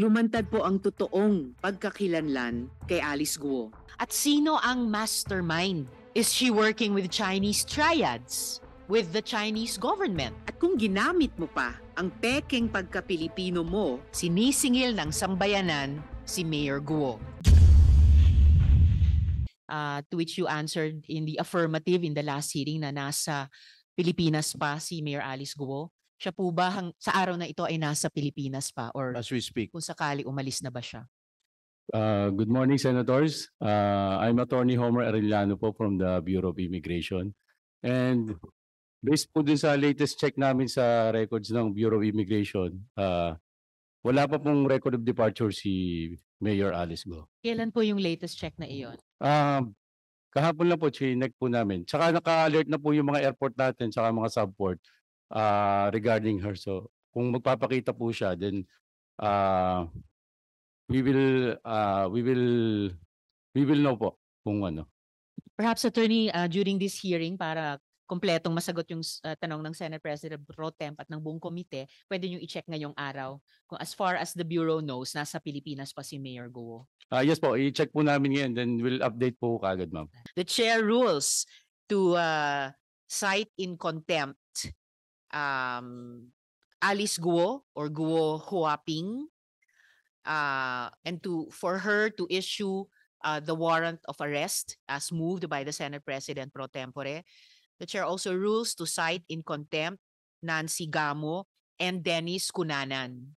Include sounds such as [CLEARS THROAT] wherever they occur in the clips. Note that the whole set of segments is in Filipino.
Lumantad po ang totoong pagkakilanlan kay Alice Guo. At sino ang mastermind? Is she working with Chinese triads? With the Chinese government? At kung ginamit mo pa ang peking pagkapilipino mo, sinisingil ng sambayanan si Mayor Guo. Uh, to which you answered in the affirmative in the last hearing na nasa Pilipinas pa si Mayor Alice Guo siya po ba hang, sa araw na ito ay nasa Pilipinas pa or As we speak. kung sakali umalis na ba siya? Uh, good morning, Senators. Uh, I'm Attorney Homer Arellano po from the Bureau of Immigration. And based po dun sa latest check namin sa records ng Bureau of Immigration, uh, wala pa pong record of departure si Mayor Alice Go. Kailan po yung latest check na iyon? Uh, kahapon lang po, chinek po namin. Tsaka naka-alert na po yung mga airport natin, tsaka mga subport uh, regarding her. So kung magpapakita po siya, then uh, we will uh, we will we will know po kung ano. Perhaps attorney uh, during this hearing para kompletong masagot yung uh, tanong ng Senate President Pro Temp at ng buong komite, pwede nyo i-check ngayong araw kung as far as the Bureau knows, nasa Pilipinas pa si Mayor Guo. Uh, yes po, i-check po namin yan then we'll update po kagad ma'am. The chair rules to uh, cite in contempt um, Alice Guo or Guo Huaping, uh, and to for her to issue uh, the warrant of arrest as moved by the Senate President pro tempore. The chair also rules to cite in contempt Nancy Gamo and Dennis Kunanan.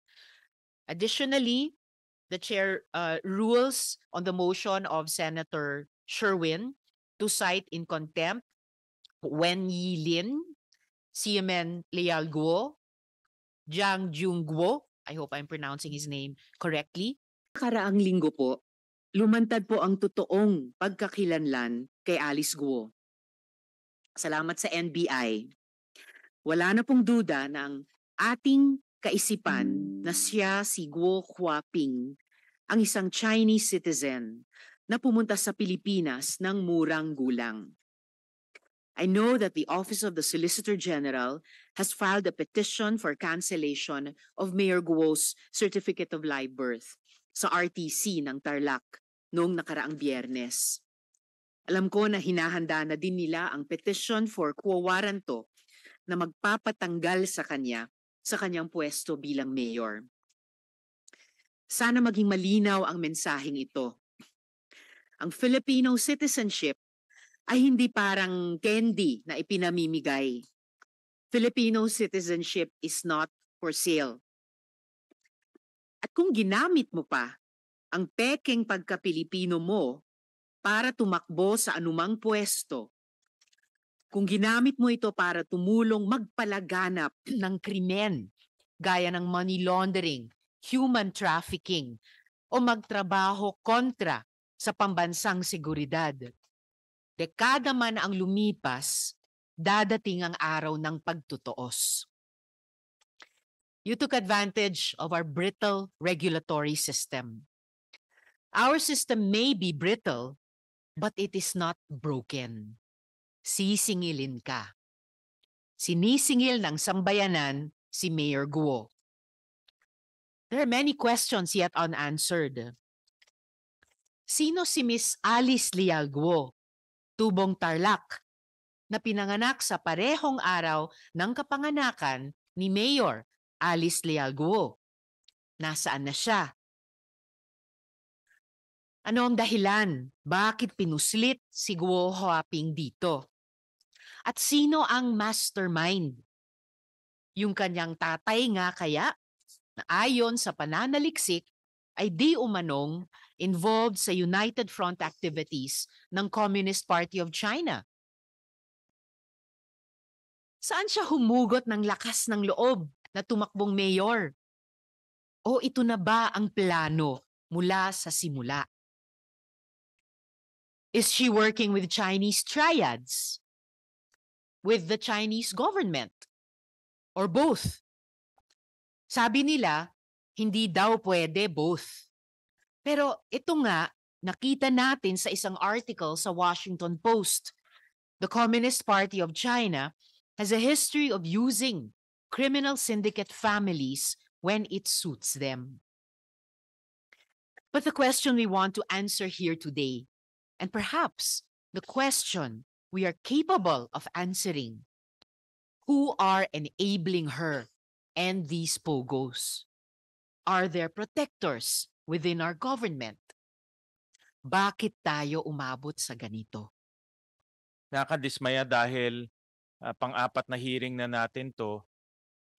Additionally, the chair uh, rules on the motion of Senator Sherwin to cite in contempt Wen Yi Lin Siemen Leal Guo, Jiang Jung Guo, I hope I'm pronouncing his name correctly. Karaang linggo po, lumantad po ang totoong pagkakilanlan kay Alice Guo. Salamat sa NBI. Wala na pong duda na ating kaisipan na siya si Guo Huaping, ang isang Chinese citizen na pumunta sa Pilipinas ng murang gulang. I know that the Office of the Solicitor General has filed a petition for cancellation of Mayor Guo's Certificate of Live Birth sa RTC ng Tarlac noong nakaraang biyernes. Alam ko na hinahanda na din nila ang petition for quo warranto na magpapatanggal sa kanya sa kanyang pwesto bilang mayor. Sana maging malinaw ang mensaheng ito. Ang Filipino citizenship ay hindi parang candy na ipinamimigay. Filipino citizenship is not for sale. At kung ginamit mo pa ang peking pagka-Pilipino mo para tumakbo sa anumang pwesto, kung ginamit mo ito para tumulong magpalaganap [CLEARS THROAT] ng krimen gaya ng money laundering, human trafficking, o magtrabaho kontra sa pambansang seguridad, dekada man ang lumipas, dadating ang araw ng pagtutuos. You took advantage of our brittle regulatory system. Our system may be brittle, but it is not broken. Sisingilin ka. Sinisingil ng sambayanan si Mayor Guo. There are many questions yet unanswered. Sino si Miss Alice Lialguo Tubong Tarlac na pinanganak sa parehong araw ng kapanganakan ni Mayor Alice Leal Guo. Nasaan na siya? Ano ang dahilan? Bakit pinuslit si Guo Huaping dito? At sino ang mastermind? Yung kanyang tatay nga kaya, na ayon sa pananaliksik, ay di umanong involved sa United Front activities ng Communist Party of China. Saan siya humugot ng lakas ng loob na tumakbong mayor? O ito na ba ang plano mula sa simula? Is she working with Chinese triads? With the Chinese government? Or both? Sabi nila, hindi daw pwede both. Pero ito nga, nakita natin sa isang article sa Washington Post. The Communist Party of China has a history of using criminal syndicate families when it suits them. But the question we want to answer here today, and perhaps the question we are capable of answering, who are enabling her and these pogos? Are there protectors within our government. Bakit tayo umabot sa ganito? Nakadismaya dahil uh, pang-apat na hearing na natin to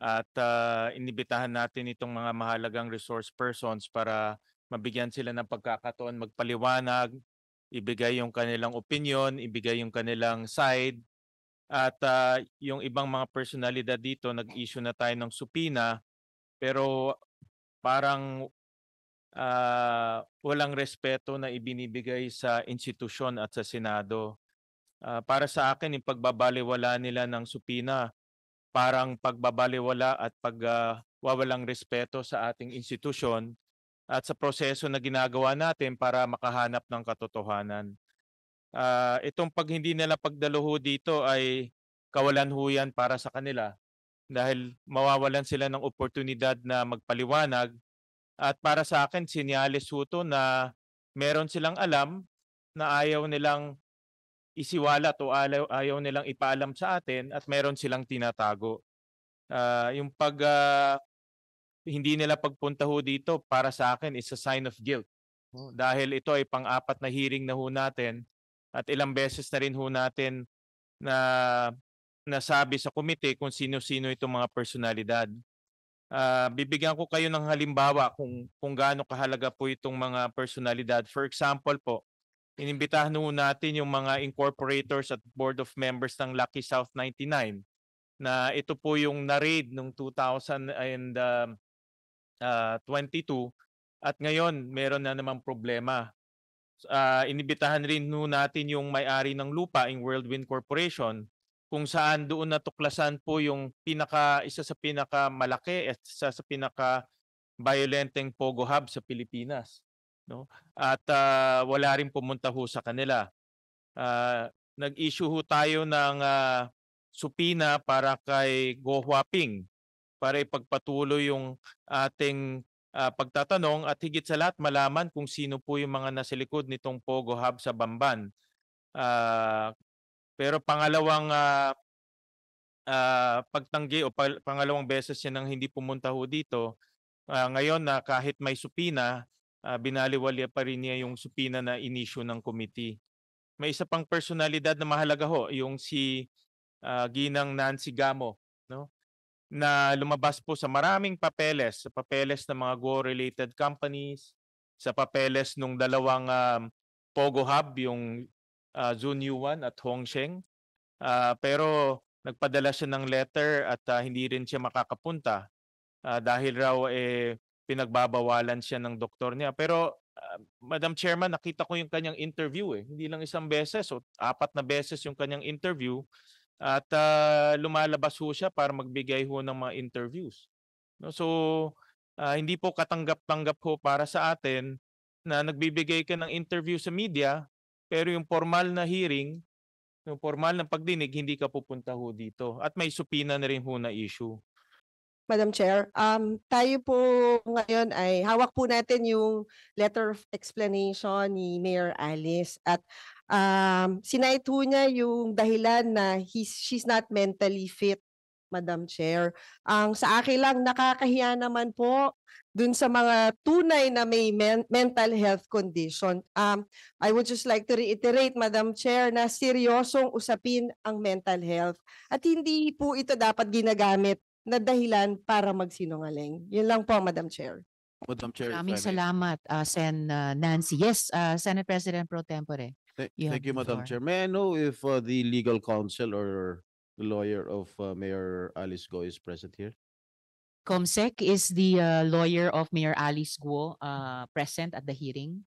at uh, inibitahan natin itong mga mahalagang resource persons para mabigyan sila ng pagkakataon magpaliwanag, ibigay yung kanilang opinion, ibigay yung kanilang side. At uh, yung ibang mga personalidad dito, nag-issue na tayo ng supina. Pero parang uh, walang respeto na ibinibigay sa institusyon at sa Senado. Uh, para sa akin, yung pagbabaliwala nila ng supina, parang pagbabaliwala at pagwawalang ah, uh, respeto sa ating institusyon at sa proseso na ginagawa natin para makahanap ng katotohanan. Uh, itong pag hindi nila pagdaluho dito ay kawalan huyan para sa kanila dahil mawawalan sila ng oportunidad na magpaliwanag at para sa akin, sinyalis huto na meron silang alam na ayaw nilang isiwalat o ayaw, nilang ipaalam sa atin at meron silang tinatago. Uh, yung pag uh, hindi nila pagpunta ho dito para sa akin is a sign of guilt. Hmm. dahil ito ay pang-apat na hearing na ho natin at ilang beses na rin ho natin na nasabi sa committee kung sino-sino itong mga personalidad uh, bibigyan ko kayo ng halimbawa kung kung gaano kahalaga po itong mga personalidad. For example po, inimbitahan ho natin yung mga incorporators at board of members ng Lucky South 99 na ito po yung na-raid noong 2000 and uh, uh, 22 at ngayon meron na namang problema. Uh, ah, inibitahan rin ho natin yung may-ari ng lupa, yung Worldwind Corporation kung saan doon natuklasan po yung pinaka isa sa pinaka malaki at isa sa pinaka violenteng pogo hub sa Pilipinas no at uh, wala rin pumunta ho sa kanila uh, nag-issue ho tayo ng uh, supina para kay Go Huaping para ipagpatuloy yung ating uh, pagtatanong at higit sa lahat malaman kung sino po yung mga nasa likod nitong pogo hub sa Bamban uh, pero pangalawang ah, ah, pagtanggi o pangalawang beses niya nang hindi pumunta ho dito, ah, ngayon na kahit may supina, ah, binaliwalya pa rin niya yung supina na inisyu ng committee. May isa pang personalidad na mahalaga ho, yung si ah, Ginang Nancy Gamo, no? na lumabas po sa maraming papeles, sa papeles ng mga Go-related companies, sa papeles nung dalawang um, Pogo Hub, yung uh, ah, Zun Yuan at Hong Sheng. Uh, pero nagpadala siya ng letter at uh, hindi rin siya makakapunta uh, dahil raw eh, pinagbabawalan siya ng doktor niya. Pero uh, Madam Chairman, nakita ko yung kanyang interview eh. Hindi lang isang beses o apat na beses yung kanyang interview at uh, lumalabas ho siya para magbigay ho ng mga interviews. No? So uh, hindi po katanggap-tanggap ho para sa atin na nagbibigay ka ng interview sa media pero yung formal na hearing, yung formal na pagdinig, hindi ka pupunta ho dito. At may supina na rin ho na issue. Madam Chair, um, tayo po ngayon ay hawak po natin yung letter of explanation ni Mayor Alice at um, sinaito niya yung dahilan na he's, she's not mentally fit Madam Chair. Ang sa akin lang, nakakahiya naman po dun sa mga tunay na may men- mental health condition. Um, I would just like to reiterate, Madam Chair, na seryosong usapin ang mental health. At hindi po ito dapat ginagamit na dahilan para magsinungaling. Yun lang po, Madam Chair. Madam Chair, Maraming salamat, uh, Sen uh, Nancy. Yes, uh, Senate President Pro Tempore. Th- You Thank you, Madam floor. Chair. May I know if uh, the legal counsel or the lawyer of uh, Mayor Alice Go is present here. Comsec is the uh, lawyer of Mayor Alice Guo uh, present at the hearing.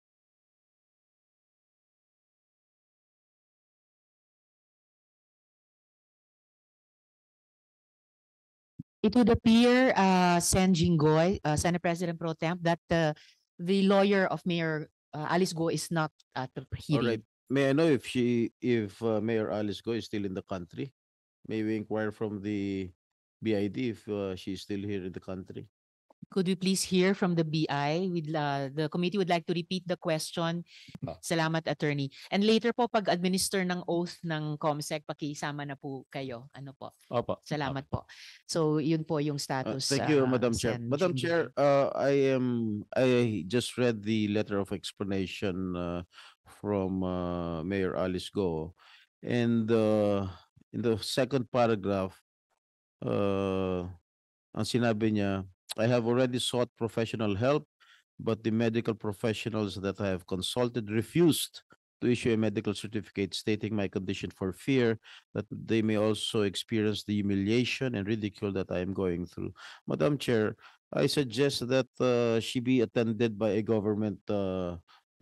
It would appear, uh, Sen Jinggoy, uh, Senate President Pro Temp, that uh, the lawyer of Mayor uh, Alice Go is not at the hearing. All right. May I know if she, if uh, Mayor Alice Go is still in the country? may inquire from the BID if uh, she's still here in the country? Could we please hear from the BI? We'd, uh, the committee would like to repeat the question. Ah. Salamat, attorney. And later po, pag administer ng oath ng COMSEC, pakisama na po kayo. Ano po? Opo. Salamat Opo. po. So, yun po yung ah, status. Uh, thank you, uh, Madam Chair. Sen. Madam Chair, uh, I am. I just read the letter of explanation uh, from uh, Mayor Alice Go, and uh, in the second paragraph, uh, ang sinabi niya, I have already sought professional help, but the medical professionals that I have consulted refused to issue a medical certificate stating my condition for fear that they may also experience the humiliation and ridicule that I am going through. Madam Chair, I suggest that uh, she be attended by a government uh,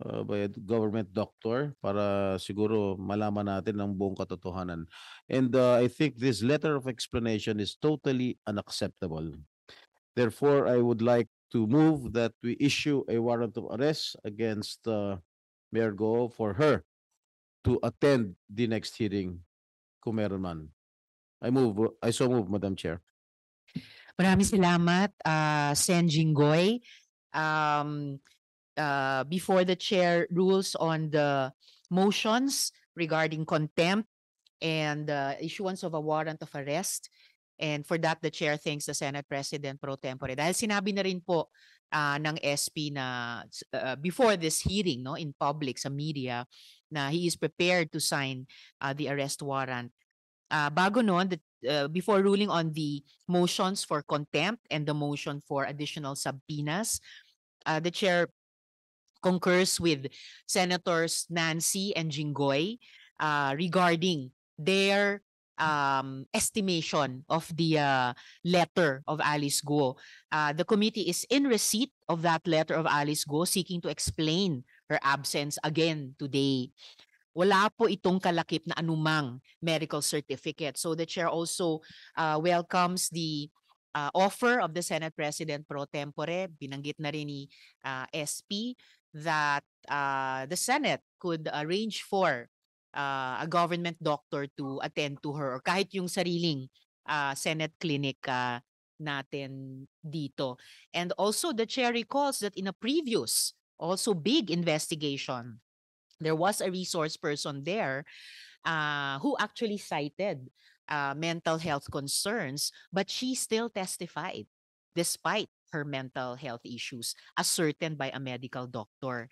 uh, by a government doctor para siguro malaman natin ang buong katotohanan. And uh, I think this letter of explanation is totally unacceptable. Therefore, I would like to move that we issue a warrant of arrest against uh, Mayor Go for her to attend the next hearing kung meron man. I move, I so move, Madam Chair. Maraming salamat, uh, Sen Jinggoy. Um, uh, before the chair rules on the motions regarding contempt and uh, issuance of a warrant of arrest. And for that, the chair thanks the Senate President pro tempore. Dahil sinabi na rin po uh, ng SP na uh, before this hearing no in public sa media na he is prepared to sign uh, the arrest warrant. Uh, bago noon, the, uh, before ruling on the motions for contempt and the motion for additional subpoenas, uh, the chair concurs with Senators Nancy and Jingoy uh, regarding their um, estimation of the uh, letter of Alice Guo. Uh, the committee is in receipt of that letter of Alice Guo seeking to explain her absence again today. Wala po itong kalakip na anumang medical certificate. So the chair also uh, welcomes the uh, offer of the Senate President pro tempore, binanggit na rin ni uh, SP, that uh, the Senate could arrange for uh, a government doctor to attend to her or kahit yung sariling uh, Senate clinic uh, natin dito. And also the chair recalls that in a previous also big investigation there was a resource person there uh, who actually cited uh, mental health concerns, but she still testified despite her mental health issues ascertained by a medical doctor.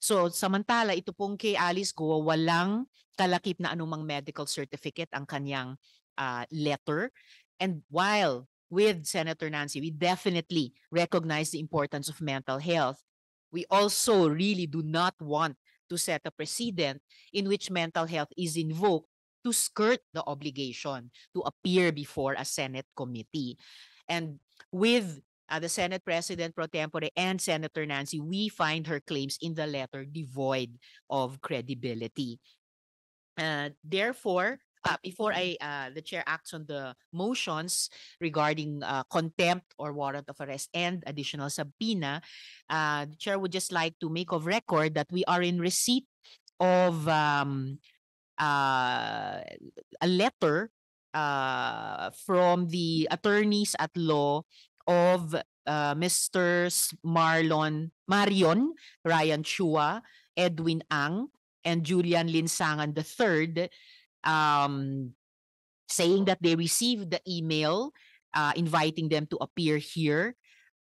So samantala ito pong kay Alice Goa walang kalakip na anumang medical certificate ang kanyang uh, letter and while with Senator Nancy we definitely recognize the importance of mental health. We also really do not want to set a precedent in which mental health is invoked to skirt the obligation to appear before a Senate committee. And with uh, the Senate President pro tempore and Senator Nancy, we find her claims in the letter devoid of credibility. Uh, therefore, uh, before I uh, the chair acts on the motions regarding uh, contempt or warrant of arrest and additional subpoena, uh, the chair would just like to make of record that we are in receipt of um, uh, a letter uh, from the attorneys at law of uh, Mr. Marlon Marion, Ryan Chua, Edwin Ang, and Julian Linsangan III, um, saying that they received the email uh, inviting them to appear here,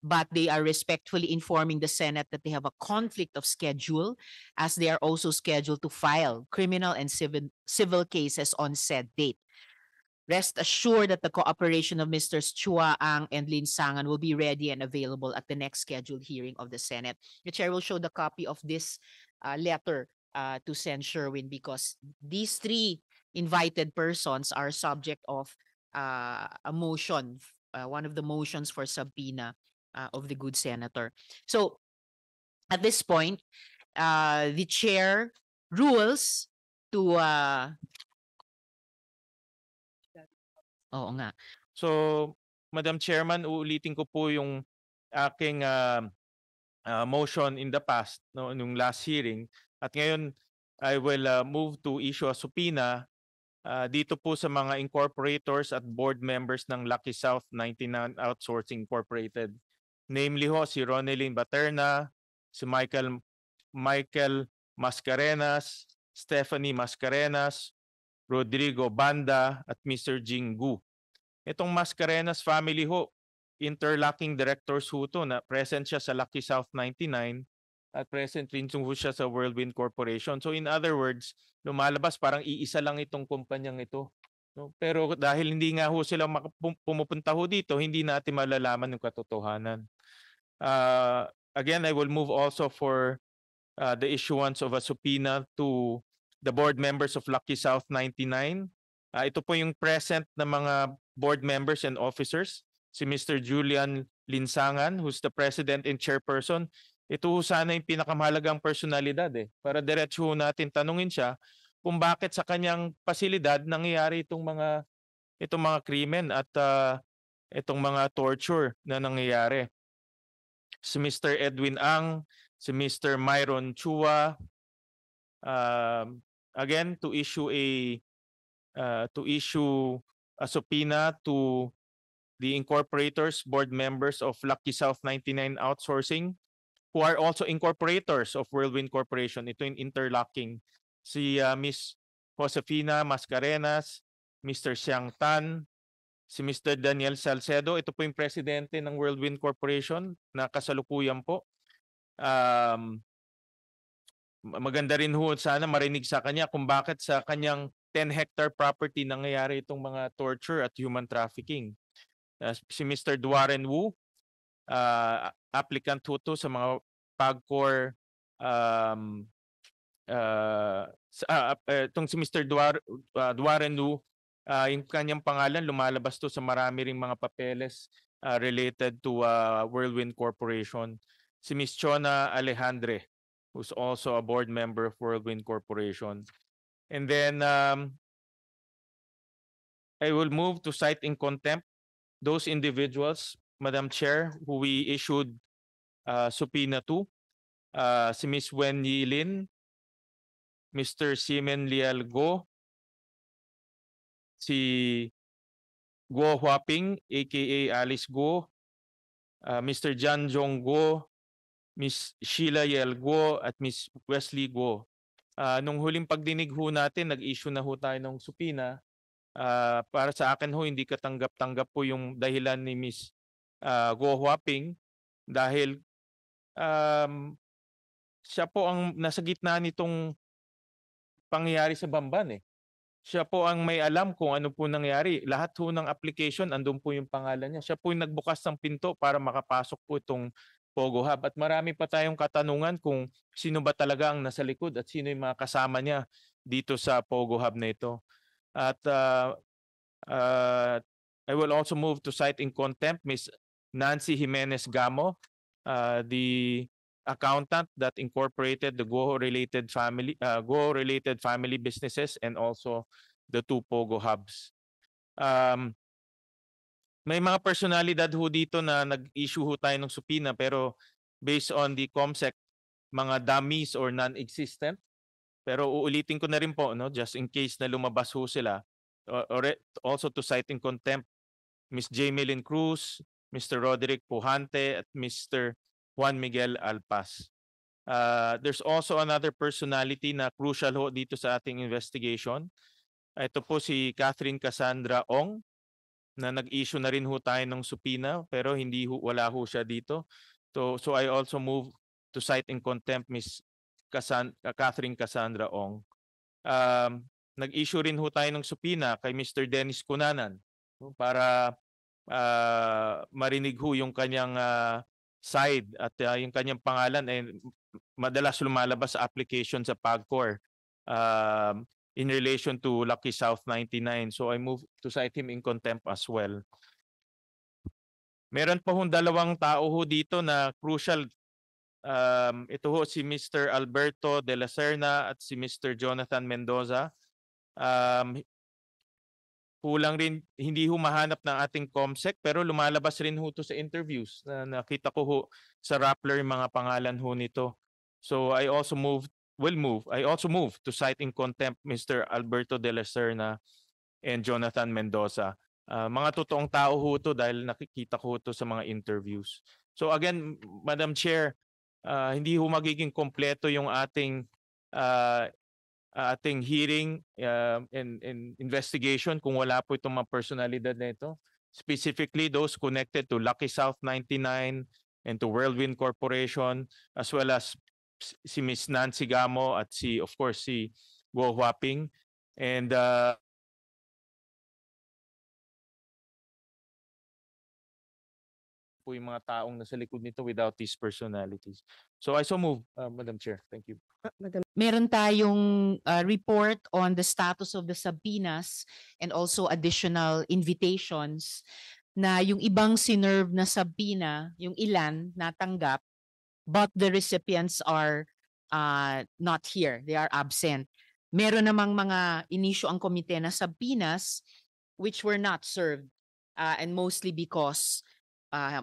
but they are respectfully informing the Senate that they have a conflict of schedule, as they are also scheduled to file criminal and civil, civil cases on said date. Rest assured that the cooperation of Mr. Chua Ang and Lin Sangan will be ready and available at the next scheduled hearing of the Senate. The chair will show the copy of this uh, letter uh, to send Sherwin because these three invited persons are subject of uh, a motion, uh, one of the motions for subpoena uh, of the good senator. So at this point, uh, the chair rules to uh, Oo nga. So, Madam Chairman, uulitin ko po yung aking uh, uh, motion in the past, no, nung last hearing. At ngayon, I will uh, move to issue a subpoena uh, dito po sa mga incorporators at board members ng Lucky South 99 Outsourcing Incorporated. Namely ho, si Ronelyn Baterna, si Michael Michael Mascarenas, Stephanie Mascarenas, Rodrigo Banda at Mr. Jing Gu. Itong Mascarenas family ho, interlocking directors ho to na present siya sa Lucky South 99 at present rin ho siya sa Whirlwind Corporation. So in other words, lumalabas parang iisa lang itong kumpanyang ito. No? Pero dahil hindi nga ho sila pumupunta ho dito, hindi natin malalaman yung katotohanan. Uh, again, I will move also for uh, the issuance of a subpoena to the board members of Lucky South 99 Uh, ito po yung present na mga board members and officers. Si Mr. Julian Linsangan, who's the president and chairperson. Ito ho sana yung pinakamahalagang personalidad eh. Para diretso natin tanungin siya kung bakit sa kanyang pasilidad nangyayari itong mga itong mga krimen at uh, itong mga torture na nangyayari. Si Mr. Edwin Ang, si Mr. Myron Chua, uh, again to issue a uh, to issue a subpoena to the incorporators, board members of Lucky South 99 Outsourcing, who are also incorporators of Whirlwind Corporation. Ito yung interlocking. Si uh, Miss Josefina Mascarenas, Mr. Xiang Tan, si Mr. Daniel Salcedo. Ito po yung presidente ng Whirlwind Corporation na kasalukuyan po. Um, maganda rin ho sana marinig sa kanya kung bakit sa kanyang 10 hectare property nangyayari itong mga torture at human trafficking. Uh, si Mr. Duaren Wu, uh, applicant ho to sa mga PAGCOR um, uh, uh, itong si Mr. Duar, uh, Duaren Wu, uh, yung kanyang pangalan lumalabas to sa marami ring mga papeles uh, related to uh, Whirlwind Corporation. Si Ms. Chona Alejandre, who's also a board member of Whirlwind Corporation. And then um, I will move to cite in contempt those individuals, Madam Chair, who we issued uh, subpoena to, uh, si Ms. Wen Yilin, Mr. Simen Lialgo, si Guo Huaping, aka Alice Guo, uh, Mr. John Jong Guo, Ms. Sheila Yel Guo, at Ms. Wesley Guo. Uh, nung huling pagdinig ho natin, nag-issue na ho tayo ng supina. Uh, para sa akin ho, hindi katanggap-tanggap po yung dahilan ni Miss uh, ah, Go Huaping dahil um, siya po ang nasa gitna nitong pangyayari sa Bamban eh. Siya po ang may alam kung ano po nangyari. Lahat po ng application, andun po yung pangalan niya. Siya po yung nagbukas ng pinto para makapasok po itong Pogo Hub. At marami pa tayong katanungan kung sino ba talaga ang nasa likod at sino yung mga kasama niya dito sa Pogo Hub na ito. At uh, uh, I will also move to cite in contempt Ms. Nancy Jimenez Gamo, uh, the accountant that incorporated the go related family, uh, Goho-related family businesses and also the two Pogo Hubs. Um, may mga personalidad ho dito na nag-issue ho tayo ng supina pero based on the COMSEC, mga dummies or non-existent. Pero uulitin ko na rin po, no, just in case na lumabas ho sila. Or, also to cite in contempt, Ms. Jamelyn Cruz, Mr. Roderick Pujante, at Mr. Juan Miguel Alpas. Uh, there's also another personality na crucial ho dito sa ating investigation. Ito po si Catherine Cassandra Ong na nag-issue na rin ho tayo ng supina pero hindi ho, wala ho siya dito. So, so I also move to cite in contempt Ms. Cassand uh, Catherine Cassandra Ong. Um, nag-issue rin ho tayo ng supina kay Mr. Dennis Cunanan para uh, marinig ho yung kanyang uh, side at uh, yung kanyang pangalan ay eh, madalas lumalabas sa application sa PAGCOR. Um, uh, in relation to Lucky South 99. So I move to cite him in contempt as well. Meron pa hong dalawang tao ho dito na crucial. Um, ito ho si Mr. Alberto de la Serna at si Mr. Jonathan Mendoza. Um, kulang rin, hindi humahanap ng ating COMSEC pero lumalabas rin ho to sa interviews. Na nakita ko ho sa Rappler yung mga pangalan ho nito. So I also moved will move. I also move to cite in contempt Mr. Alberto De La Serna and Jonathan Mendoza. Uh, mga totoong tao ho to dahil nakikita ko to sa mga interviews. So again, Madam Chair, uh, hindi ho magiging kompleto yung ating uh, ating hearing uh, and, and investigation kung wala po itong mga personalidad na ito. Specifically, those connected to Lucky South 99 and to Whirlwind Corporation as well as si Miss Nancy Gamo at si of course si Guo Huaping and uh, po yung mga taong nasa likod nito without these personalities. So I so move, uh, Madam Chair. Thank you. Ah, meron tayong uh, report on the status of the Sabinas and also additional invitations na yung ibang sinerve na Sabina, yung ilan natanggap, but the recipients are uh, not here. They are absent. Meron namang mga inisyo ang komite na sa Pinas which were not served uh, and mostly because uh,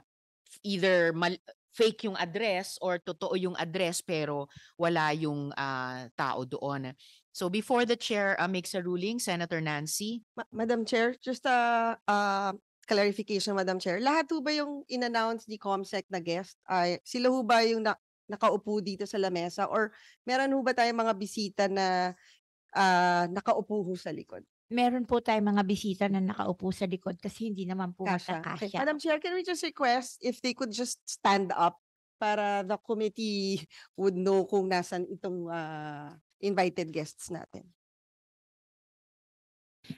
either mal- fake yung address or totoo yung address pero wala yung uh, tao doon. So before the chair uh, makes a ruling, Senator Nancy. Ma- Madam Chair, just a, uh, clarification, Madam Chair. Lahat po ba yung in-announce ni COMSEC na guest? Ay, sila ho ba yung na, nakaupo dito sa lamesa? Or meron ho ba tayong mga bisita na uh, nakaupo ho sa likod? Meron po tayong mga bisita na nakaupo sa likod kasi hindi naman po Kasha. magkakasya. Okay. Madam Chair, can we just request if they could just stand up para the committee would know kung nasan itong uh, invited guests natin?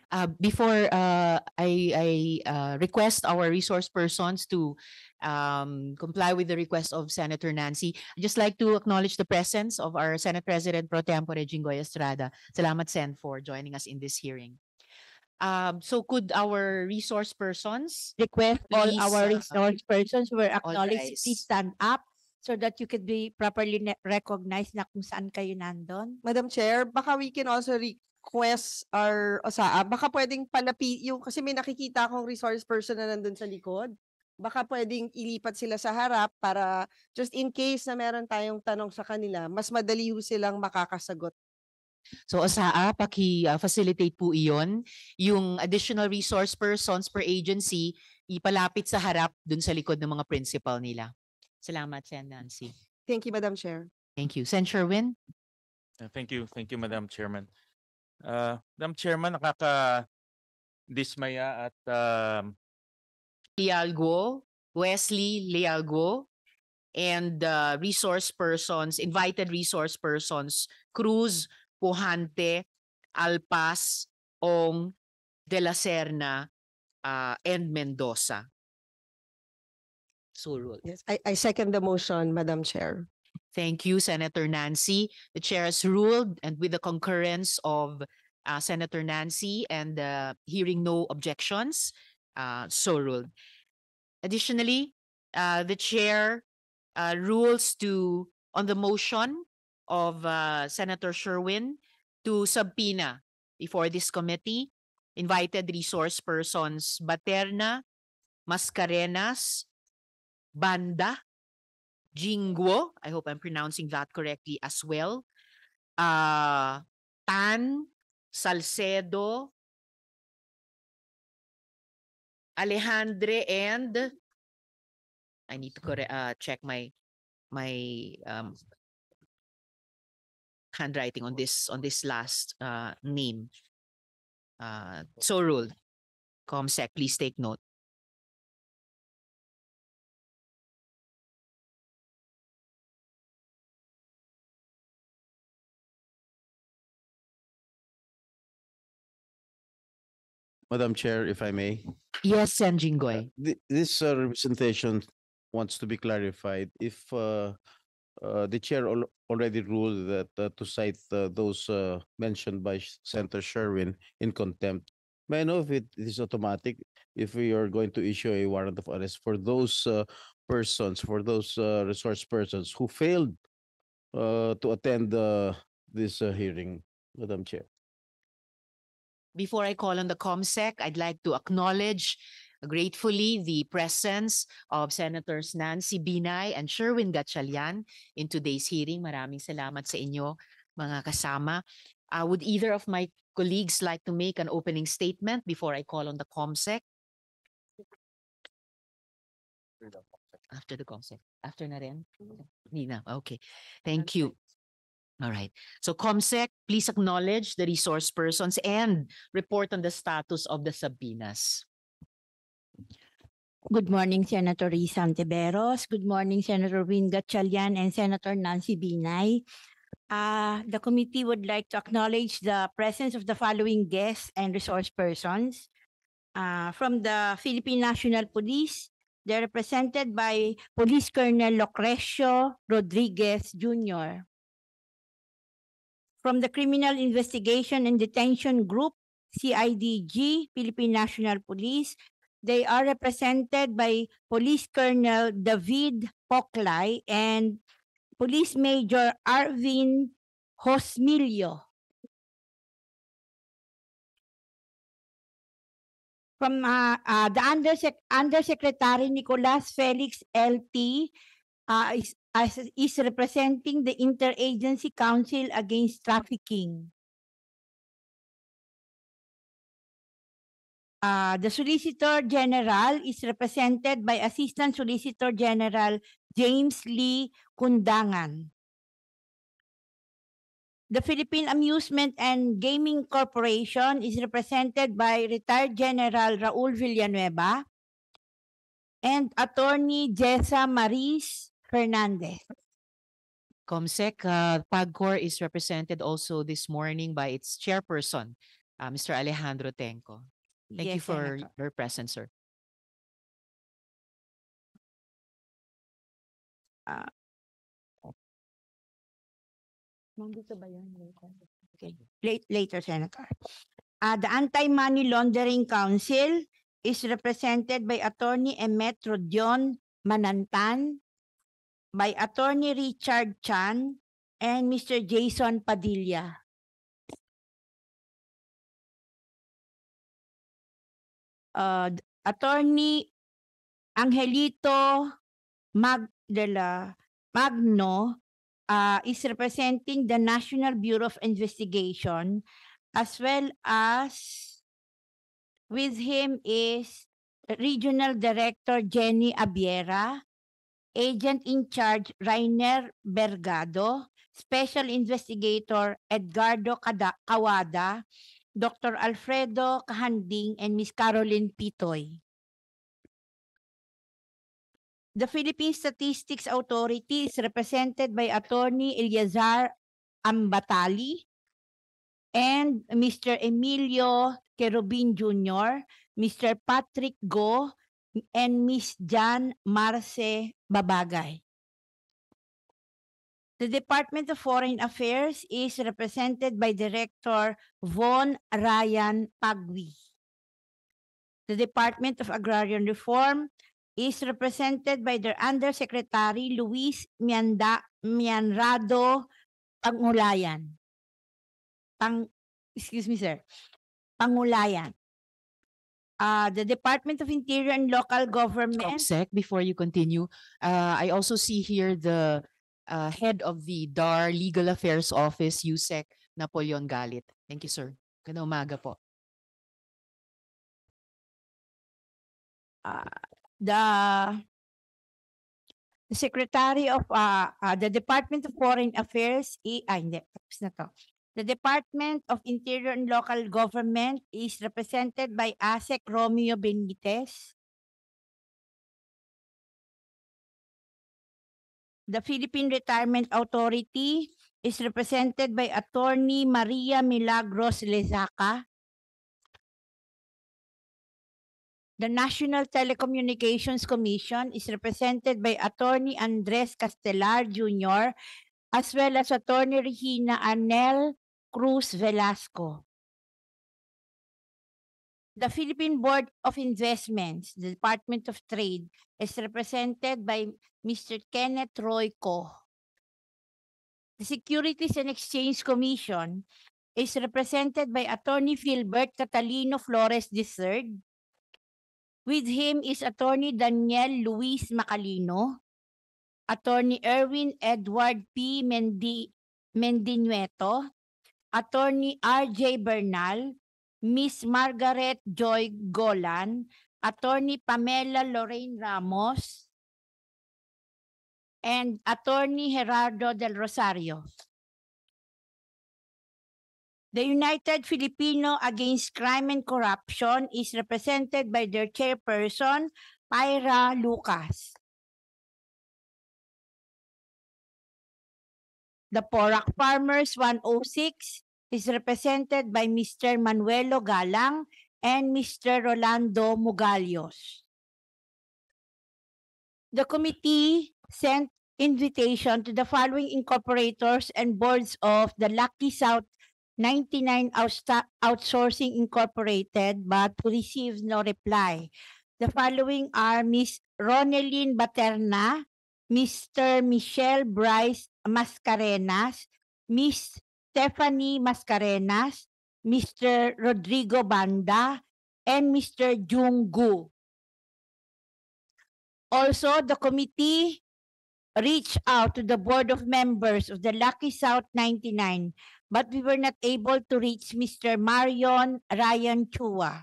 Uh, before uh, I, I uh, request our resource persons to um, comply with the request of Senator Nancy, I'd just like to acknowledge the presence of our Senate President Pro Tempore Jinggoy Estrada. Salamat, Sen, for joining us in this hearing. Um, so could our resource persons request all our uh, resource persons who were acknowledged to stand up so that you could be properly recognized na kung saan kayo nandun? Madam Chair, baka we can also re- quest are o sa ah, baka pwedeng palapi yung kasi may nakikita akong resource person na nandun sa likod baka pwedeng ilipat sila sa harap para just in case na meron tayong tanong sa kanila mas madali ho silang makakasagot So OSAA, ah, paki-facilitate ah, po iyon. Yung additional resource persons per agency, ipalapit sa harap dun sa likod ng mga principal nila. Salamat, Sen Nancy. Thank you, Madam Chair. Thank you. Sen Sherwin? Uh, thank you. Thank you, Madam Chairman. Uh, Madam Chairman, nakaka-dismaya at uh, um, Lialgo, Wesley Lialgo, and uh, resource persons, invited resource persons, Cruz, Pujante, Alpas, Ong, De La Serna, uh, and Mendoza. So Yes, I, I second the motion, Madam Chair. Thank you, Senator Nancy. The chair has ruled, and with the concurrence of uh, Senator Nancy and uh, hearing no objections, uh, so ruled. Additionally, uh, the chair uh, rules to on the motion of uh, Senator Sherwin to subpoena before this committee invited resource persons Baterna, Mascarenas, Banda, Jingguo, I hope I'm pronouncing that correctly as well. Uh, Tan, Salcedo, Alejandre, and I need to correct, uh, check my my um, handwriting on this on this last uh, name. Uh, so rule, ComSec, please take note. Madam Chair, if I may. Yes, Sen uh, Th- This uh, representation wants to be clarified. If uh, uh, the chair al- already ruled that uh, to cite uh, those uh, mentioned by Senator Sherwin in contempt, may I know if it is automatic if we are going to issue a warrant of arrest for those uh, persons, for those uh, resource persons who failed uh, to attend uh, this uh, hearing, Madam Chair? Before I call on the ComSec, I'd like to acknowledge gratefully the presence of Senators Nancy Binay and Sherwin Gatchalian in today's hearing. Maraming salamat sa inyo, mga kasama. Uh, would either of my colleagues like to make an opening statement before I call on the ComSec? After the ComSec. After na rin? Nina, okay. Thank you. All right. So COMSEC, please acknowledge the resource persons and report on the status of the Sabinas. Good morning, Senator Rizan Teberos. Good morning, Senator Winga Gatchalian and Senator Nancy Binay. Uh, the committee would like to acknowledge the presence of the following guests and resource persons. Uh, from the Philippine National Police, they're represented by Police Colonel Locrecio Rodriguez Jr from the Criminal Investigation and Detention Group, CIDG, Philippine National Police. They are represented by Police Colonel David Poklay and Police Major Arvin Josmilio. From uh, uh, the Undersec- Undersecretary Nicolas Felix LT uh, is as is representing the Interagency Council Against Trafficking. Uh, the Solicitor General is represented by Assistant Solicitor General James Lee Kundangan. The Philippine Amusement and Gaming Corporation is represented by retired General Raul Villanueva and Attorney Jessa Maris Fernandez. Comsec, uh, PAGCOR is represented also this morning by its chairperson, uh, Mr. Alejandro Tenco. Thank you for Senator. your presence, sir. Ah. Okay. later, Senator. Uh, the Anti-Money Laundering Council is represented by Attorney Metro John Manantan by Attorney Richard Chan and Mr. Jason Padilla. Uh, Attorney Angelito Magdala Magno uh, is representing the National Bureau of Investigation as well as with him is Regional Director Jenny Abiera Agent in Charge Rainer Bergado, Special Investigator Edgardo Kada- Kawada, Dr. Alfredo Kahanding, and Ms. Caroline Pitoy. The Philippine Statistics Authority is represented by Attorney Eliazar Ambatali and Mr. Emilio Kerubin Jr., Mr. Patrick Go, and Miss Jan Marce Babagay. The Department of Foreign Affairs is represented by Director Von Ryan Pagwi. The Department of Agrarian Reform is represented by their Undersecretary Luis Mianda, Mianrado Pangulayan. Pang, excuse me, sir. Pangulayan uh, the Department of Interior and Local Government. Sec, before you continue, uh, I also see here the uh, head of the DAR Legal Affairs Office, USEC, Napoleon Galit. Thank you, sir. Ganda umaga po. Uh, ah, the, the Secretary of uh, uh, the Department of Foreign Affairs, e, ay, hindi, tapos na to. The Department of Interior and Local Government is represented by ASEC Romeo Benitez. The Philippine Retirement Authority is represented by Attorney Maria Milagros Lezaca. The National Telecommunications Commission is represented by Attorney Andres Castellar Jr. as well as Attorney Regina Anel Cruz Velasco. The Philippine Board of Investments, the Department of Trade, is represented by Mr. Kenneth Roy The Securities and Exchange Commission is represented by Attorney Filbert Catalino Flores III. With him is Attorney Daniel Luis Macalino, Attorney Erwin Edward P. Mendi Mendinueto, Attorney R.J. Bernal, Miss Margaret Joy Golan, Attorney Pamela Lorraine Ramos, and Attorney Gerardo del Rosario. The United Filipino Against Crime and Corruption is represented by their chairperson, Pyra Lucas. The Porak Farmers 106 is represented by Mr. Manuelo Galang and Mr. Rolando Mugalios. The committee sent invitation to the following incorporators and boards of the Lucky South 99 Outsourcing Incorporated but received no reply. The following are Ms. Ronelyn Baterna, Mr. Michelle Bryce Mascarenas, Ms. Stephanie Mascarenas, Mr. Rodrigo Banda, and Mr. Jung Gu. Also, the committee reached out to the board of members of the Lucky South 99, but we were not able to reach Mr. Marion Ryan Chua.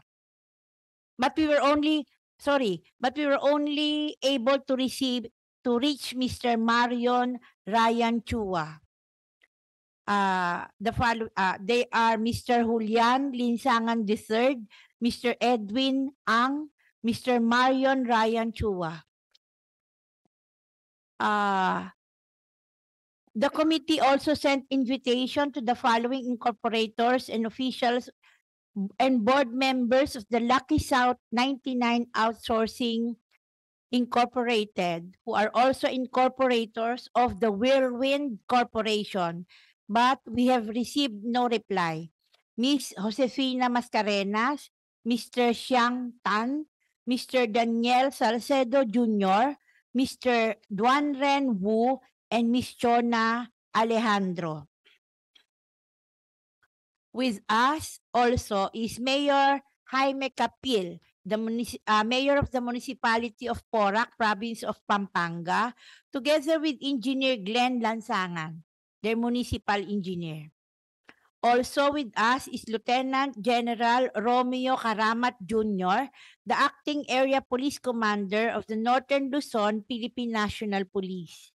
But we were only, sorry, but we were only able to receive, to reach Mr. Marion Ryan Chua. Uh, the follow, uh, they are Mr. Julian Linsangan III, Mr. Edwin Ang, Mr. Marion Ryan Chua. Uh, the committee also sent invitation to the following incorporators and officials and board members of the Lucky South 99 Outsourcing Incorporated, who are also incorporators of the Whirlwind Corporation, but we have received no reply. Ms. Josefina Mascarenas, Mr. Xiang Tan, Mr. Daniel Salcedo Jr., Mr. Duan Ren Wu, and Ms. Chona Alejandro. With us also is Mayor Jaime Capil, the uh, mayor of the municipality of Porac, province of Pampanga, together with Engineer Glenn Lansangan. the municipal engineer. Also with us is Lieutenant General Romeo Karamat Jr., the acting area police commander of the Northern Luzon Philippine National Police.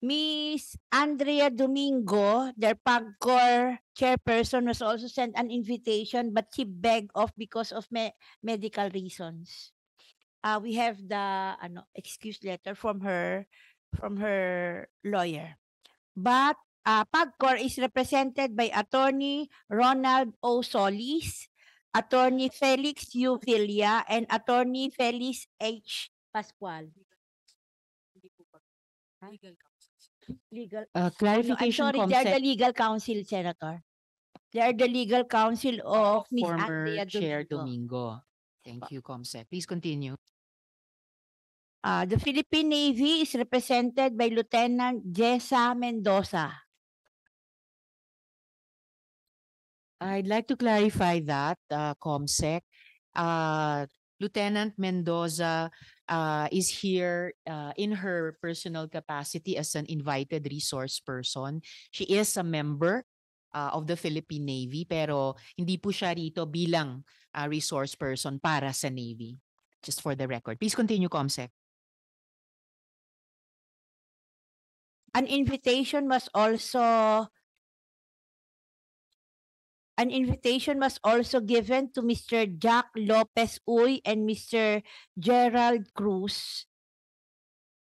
Miss Andrea Domingo, their PAGCOR chairperson, was also sent an invitation but she begged off because of me medical reasons. Uh, we have the ano, excuse letter from her from her lawyer. But uh, PAGCOR is represented by Attorney Ronald O. Solis, Attorney Felix U. Villa, and Attorney Felix H. Pascual. Legal. counsel. Uh, clarification no, I'm sorry, they're the legal counsel, Senator. They're the legal counsel of Ms. Former Andrea Domingo. Domingo. Thank you, Comsec. Please continue. Uh, the Philippine Navy is represented by Lieutenant Jessa Mendoza. I'd like to clarify that, uh, ComSec. Uh, Lieutenant Mendoza uh, is here uh, in her personal capacity as an invited resource person. She is a member uh, of the Philippine Navy pero hindi po siya rito bilang uh, resource person para sa Navy. Just for the record. Please continue, Comsec. an invitation must also an invitation was also given to Mr. Jack Lopez Uy and Mr. Gerald Cruz,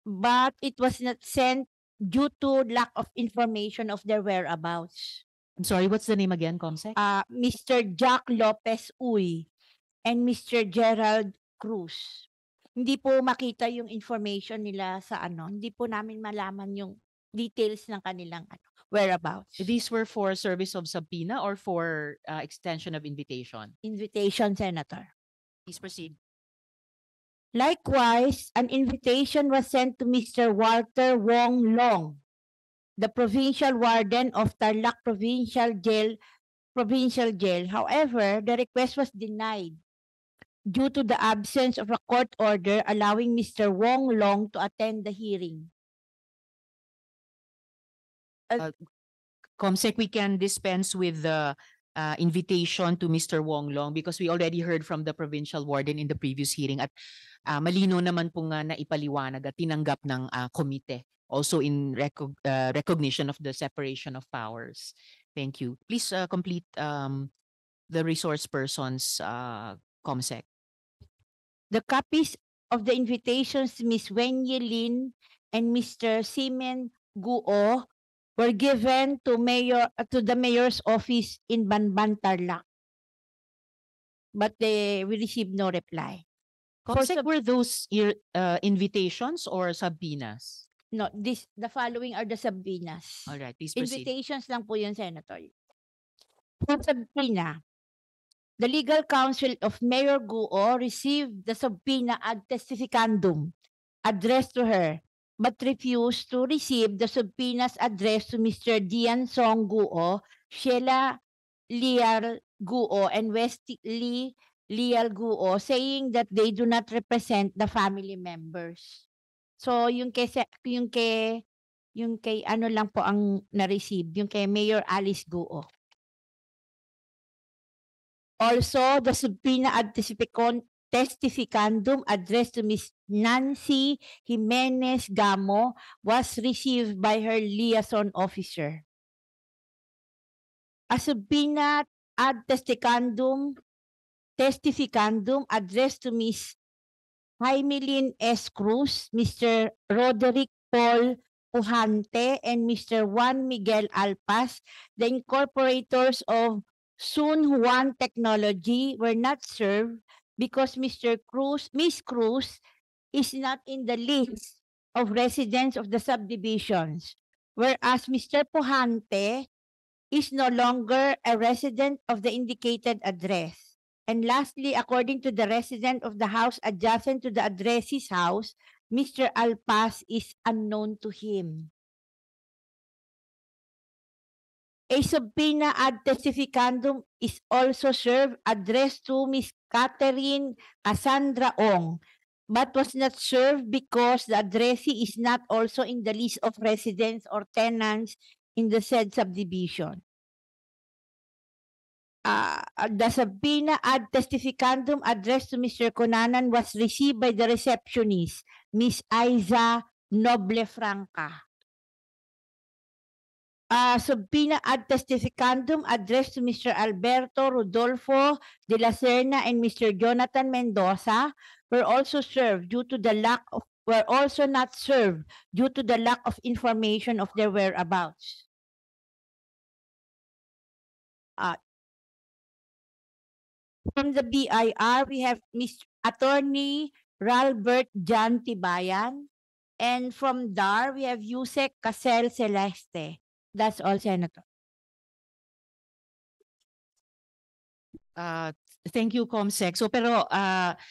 but it was not sent due to lack of information of their whereabouts. I'm sorry, what's the name again, Comsec? Uh, Mr. Jack Lopez Uy and Mr. Gerald Cruz. Hindi po makita yung information nila sa ano. Hindi po namin malaman yung details ng kanilang ano, whereabouts. Eh, these were for service of subpoena or for uh, extension of invitation? Invitation, Senator. Please proceed. Likewise, an invitation was sent to Mr. Walter Wong Long, the provincial warden of Tarlac Provincial Jail, Provincial Jail. However, the request was denied due to the absence of a court order allowing Mr. Wong Long to attend the hearing. Uh, uh, Comsec, we can dispense with the uh, invitation to Mr. Wong Long because we already heard from the provincial warden in the previous hearing at uh, malino naman po nga na ipaliwanag at tinanggap ng uh, komite also in reco- uh, recognition of the separation of powers. Thank you. Please uh, complete um, the resource persons uh, COMSEC. The copies of the invitations Ms. Wenye Lin and Mr. Simen Guo were given to mayor uh, to the mayor's office in Banban, Tarlac. But they we received no reply. Comsec, were those uh, invitations or sabinas? No, this the following are the sabinas. All right, please proceed. Invitations lang po 'yun, Senator. For sabina, the legal counsel of Mayor Guo received the subpoena ad testificandum addressed to her but refused to receive the subpoenas addressed to Mr. Dian Song Guo, Sheila Liar Guo, and West Lee Lial Guo, saying that they do not represent the family members. So, yung kay, yung kay, yung kay ano lang po ang na-receive, yung kay Mayor Alice Guo. Also, the subpoena at the testificandum addressed to Miss Nancy Jimenez Gamo was received by her liaison officer. Asubina subpoena ad testificandum addressed to Miss Jaimeline S. Cruz, Mr. Roderick Paul Pujante, and Mr. Juan Miguel Alpas, the incorporators of Sun Juan Technology were not served because Mr. Cruz, Miss Cruz is not in the list of residents of the subdivisions, whereas Mr. Puhante is no longer a resident of the indicated address. And lastly, according to the resident of the house adjacent to the addressee's house, Mr. Alpaz is unknown to him. A subpoena ad testificandum is also served addressed to Ms. Catherine Cassandra Ong, but was not served because the addressee is not also in the list of residents or tenants in the said subdivision. Uh, the subpoena ad testificandum addressed to Mr. Conanan was received by the receptionist, Ms. Aiza Noble Franca uh, ah, subpoena ad testificandum addressed to Mr. Alberto Rodolfo de la Serna and Mr. Jonathan Mendoza were also served due to the lack of were also not served due to the lack of information of their whereabouts. Uh, from the BIR, we have Mr. Attorney Ralbert Jan Tibayan. And from DAR, we have Yusek Casel Celeste. That's all, Senator. Uh, thank you, Comsec. So pero uh,